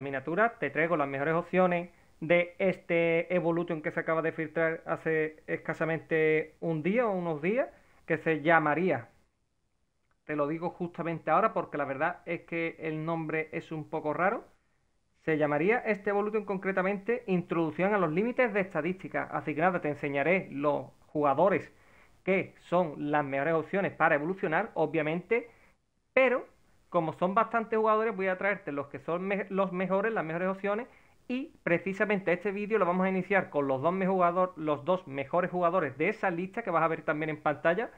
miniatura, te traigo las mejores opciones de este Evolution que se acaba de filtrar hace escasamente un día o unos días, que se llamaría. Te lo digo justamente ahora porque la verdad es que el nombre es un poco raro. Se llamaría este evolución concretamente Introducción a los Límites de Estadística. Así que nada, te enseñaré los jugadores que son las mejores opciones para evolucionar, obviamente, pero como son bastantes jugadores, voy a traerte los que son los mejores, las mejores opciones. Y precisamente este vídeo lo vamos a iniciar con los dos, los dos mejores jugadores de esa lista que vas a ver también en pantalla.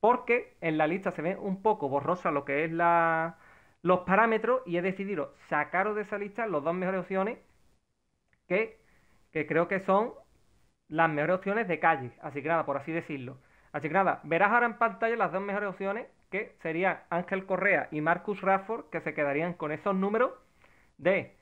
Porque en la lista se ve un poco borrosa lo que es los parámetros y he decidido sacaros de esa lista los dos mejores opciones que, que creo que son las mejores opciones de calle. Así que nada, por así decirlo. Así que nada, verás ahora en pantalla las dos mejores opciones que serían Ángel Correa y Marcus Rafford, que se quedarían con esos números de,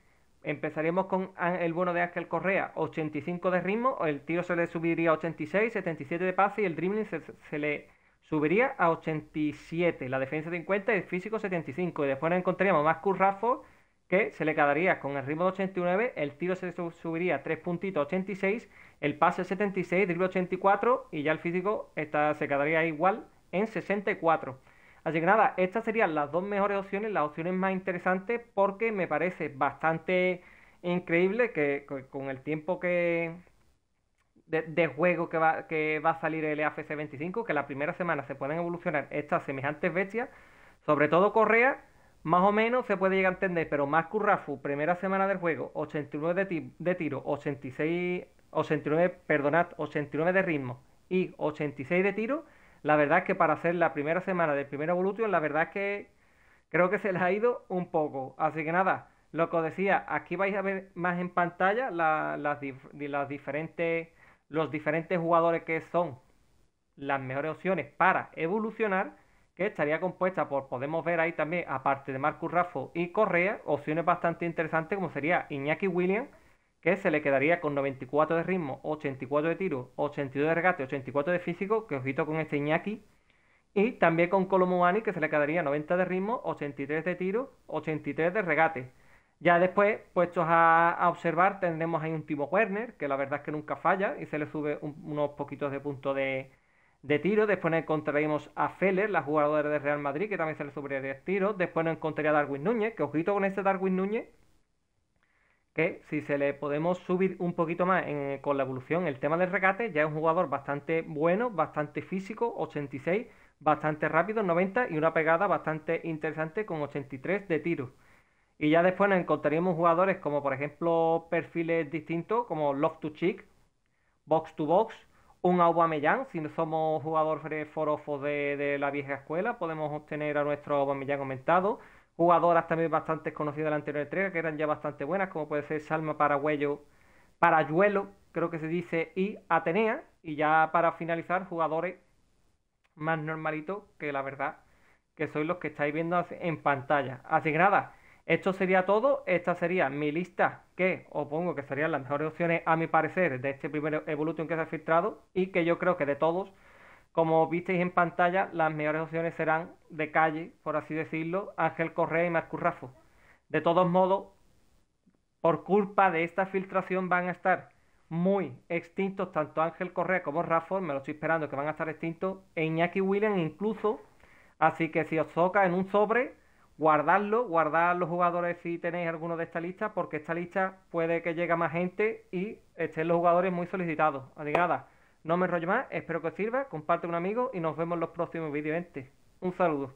empezaríamos con el bueno de Ángel Correa, 85 de ritmo, el tiro se le subiría a 86, 77 de pase y el dribbling se, le subiría a 87, la defensa de 50 y el físico 75. Y después nos encontraríamos Marcus Rafford, que se le quedaría con el ritmo de 89, el tiro se le subiría 3 puntitos 86, el pase 76, dribble 84 y ya el físico está, se quedaría igual en 64. Así que nada, estas serían las dos mejores opciones, las opciones más interesantes, porque me parece bastante increíble que, con el tiempo que de, juego que va, que va a salir el e AFC 25, que la primera semana se pueden evolucionar estas semejantes bestias, sobre todo Correa, más o menos se puede llegar a entender, pero más Currafu, primera semana del juego, 89 de, tiro, 86, 89, perdonad, 89 de ritmo y 86 de tiro la verdad es que para hacer la primera semana del primer Evolution, la verdad es que creo que se les ha ido un poco. Así que nada, lo que os decía, aquí vais a ver más en pantalla las, las diferentes, los diferentes jugadores que son las mejores opciones para evolucionar, que estaría compuesta por, podemos ver ahí también, aparte de Marcus Raffo y Correa, opciones bastante interesantes como sería Iñaki Williams, que se le quedaría con 94 de ritmo, 84 de tiro, 82 de regate, 84 de físico, que ojito con este Iñaki, y también con Ani que se le quedaría 90 de ritmo, 83 de tiro, 83 de regate. Ya después, puestos a, observar, tendremos ahí un Timo Werner, que la verdad es que nunca falla y se le sube unos poquitos de puntos de, tiro. Después nos encontraremos a Feller, la jugadora de Real Madrid, que también se le sube 10 tiros. Después nos encontraría a Darwin Núñez, que ojito con este Darwin Núñez, si se le podemos subir un poquito más con la evolución, el tema del regate, ya es un jugador bastante bueno, bastante físico, 86, bastante rápido, 90 y una pegada bastante interesante con 83 de tiro. Y ya después nos encontraríamos jugadores como por ejemplo perfiles distintos como Love to Chick, Box to Box, un Aubameyang, si no somos jugadores forofos de, de la vieja escuela, podemos obtener a nuestro Aubameyang aumentado jugadoras también bastante conocidas de la anterior entrega, que eran ya bastante buenas, como puede ser Salma Paragüello, Parayuelo, creo que se dice, y Atenea. Y ya para finalizar, jugadores más normalitos, que la verdad, que sois los que estáis viendo en pantalla. Así que nada, esto sería todo. Esta sería mi lista, que os pongo que serían las mejores opciones, a mi parecer, de este primer Evolution que se ha filtrado, y que yo creo que de todos como visteis en pantalla, las mejores opciones serán de calle, por así decirlo, Ángel Correa y Marcus Raffo. De todos modos, por culpa de esta filtración van a estar muy extintos tanto Ángel Correa como Raffo, me lo estoy esperando que van a estar extintos, e Iñaki Williams incluso. Así que si os toca en un sobre, guardadlo, guardad los jugadores si tenéis alguno de esta lista, porque esta lista puede que llegue a más gente y estén los jugadores muy solicitados. No me enrollo más, espero que os sirva, comparte con un amigo y nos vemos en los próximos vídeos. Un saludo.